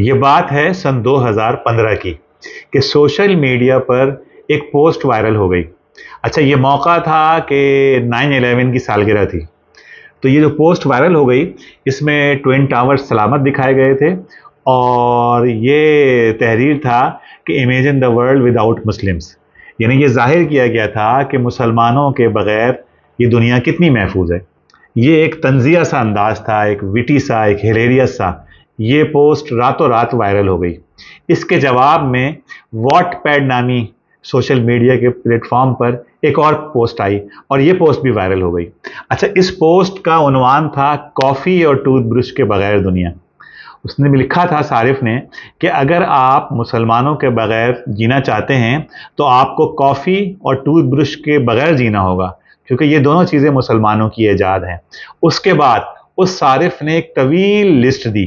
ये बात है सन 2015 की कि सोशल मीडिया पर एक पोस्ट वायरल हो गई अच्छा ये मौका था कि 9/11 की सालगिरह थी तो ये जो पोस्ट वायरल हो गई इसमें ट्विन टावर सलामत दिखाए गए थे और ये तहरीर था कि imagine the world without Muslims यानी ये जाहिर किया गया था कि मुसलमानों के बगैर ये दुनिया कितनी महफूज है ये एक तंजिया सा अंदाज था एक विटी सा एक हिलेरियस सा ये पोस्ट रातों रात वायरल हो गई इसके जवाब में वॉट पैड नामी सोशल मीडिया के प्लेटफॉर्म पर एक और पोस्ट आई और ये पोस्ट भी वायरल हो गई अच्छा इस पोस्ट का उनवान था कॉफ़ी और टूथब्रश के बगैर दुनिया उसने भी लिखा था सारिफ ने कि अगर आप मुसलमानों के बगैर जीना चाहते हैं तो आपको कॉफ़ी और टूथब्रश के बगैर जीना होगा क्योंकि ये दोनों चीज़ें मुसलमानों की ईजाद हैं उसके बाद उस सारिफ ने एक तवील लिस्ट दी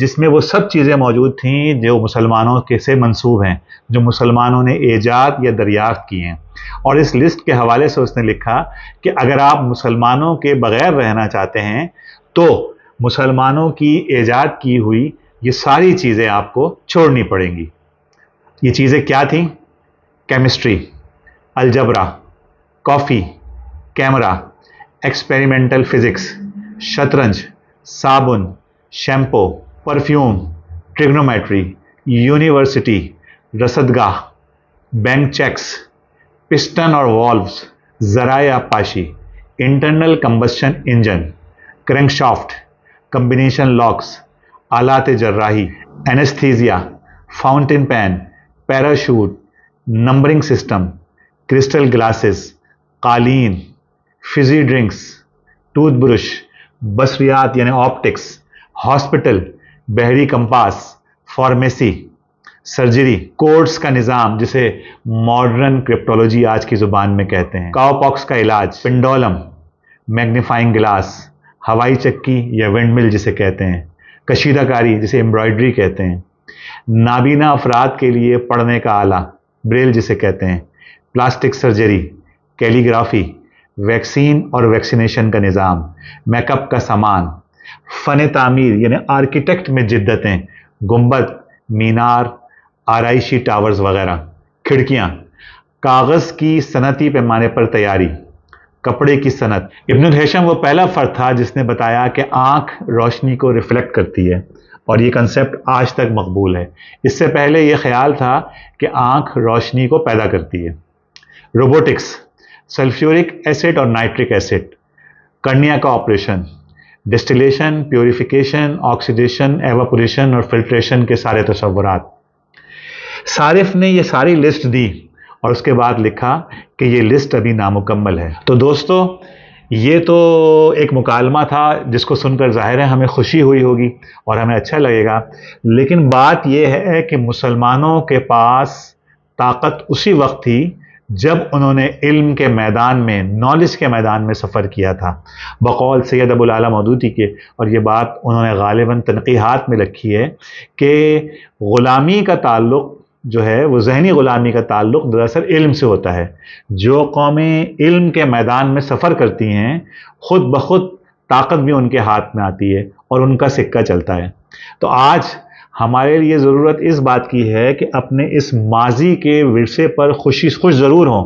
जिसमें वो सब चीज़ें मौजूद थीं जो मुसलमानों के से मंसूब हैं जो मुसलमानों ने ऐजाद या दरियाफ्त किए हैं और इस लिस्ट के हवाले से उसने लिखा कि अगर आप मुसलमानों के बग़ैर रहना चाहते हैं तो मुसलमानों की ईजाद की हुई ये सारी चीज़ें आपको छोड़नी पड़ेंगी ये चीज़ें क्या थीं chemistry algebra coffee camera experimental physics शतरंज साबुन शैम्पू परफ्यूम ट्रिग्नोमेट्री यूनिवर्सिटी रसदगाह बैंक चेक्स पिस्टन और वॉल्व्स जराया पाशी internal combustion engine crankshaft combination locks आलात जर्राही anaesthesia fountain pen parachute numbering system crystal glasses कालीन फिजी ड्रिंक्स टूथब्रश बसरियात यानी ऑप्टिक्स हॉस्पिटल बहरी कंपास फार्मेसी सर्जरी कोर्ट्स का निज़ाम जिसे मॉडर्न क्रिप्टोलॉजी आज की ज़ुबान में कहते हैं काओपॉक्स का इलाज पिंडोलम मैग्नीफाइंग ग्लास हवाई चक्की या विंडमिल जिसे कहते हैं कशीदाकारी जिसे एम्ब्रॉयडरी कहते हैं नाबीना अफराद के लिए पढ़ने का आला ब्रेल जिसे कहते हैं प्लास्टिक सर्जरी कैलीग्राफी वैक्सीन और वैक्सीनेशन का निज़ाम मेकअप का सामान फ़न तामीर यानी आर्किटेक्ट में जिद्दतें गुम्बद मीनार आरइशी टावर्स वगैरह खिड़कियाँ कागज़ की सनती पैमाने पर तैयारी कपड़े की सनत इब्न हैशम वो पहला फ़र्द था जिसने बताया कि आँख रोशनी को रिफ्लेक्ट करती है और ये कंसेप्ट आज तक मकबूल है इससे पहले ये ख्याल था कि आँख रोशनी को पैदा करती है रोबोटिक्स सल्फ्यूरिक एसिड और नाइट्रिक एसिड कर्निया का operation distillation purification oxidation evaporation और फिल्ट्रेशन के सारे तस्वुरात सारिफ ने ये सारी लिस्ट दी और उसके बाद लिखा कि ये लिस्ट अभी नामुकम्मल है तो दोस्तों ये तो एक मुकालमा था जिसको सुनकर जाहिर है हमें खुशी हुई होगी और हमें अच्छा लगेगा लेकिन बात यह है कि मुसलमानों के पास ताकत उसी वक्त थी जब उन्होंने इल्म के मैदान में नॉलेज के मैदान में सफ़र किया था बकौल सैद अबुल मदूदी के और ये बात उन्होंने गालिबा तनक़ीहत में रखी है कि ग़ुलामी का ताल्लुक़ जो है वो जहनी ग़ुलामी का ताल्लुक़ दरअसल इल्म से होता है जो कौमें इल्म के मैदान में सफ़र करती हैं ख़ुद ब खुद ताकत भी उनके हाथ में आती है और उनका सिक्का चलता है तो आज हमारे लिए ज़रूरत इस बात की है कि अपने इस माजी के विरसे पर खुशी खुश ज़रूर हों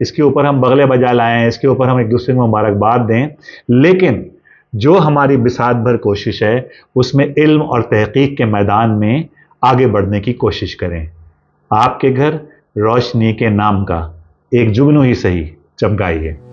इसके ऊपर हम बगले बजा लाएँ इसके ऊपर हम एक दूसरे को मुबारकबाद दें लेकिन जो हमारी बिसात भर कोशिश है उसमें इल्म और तहकीक के मैदान में आगे बढ़ने की कोशिश करें आपके घर रोशनी के नाम का एक जुगनू ही सही चमकाइए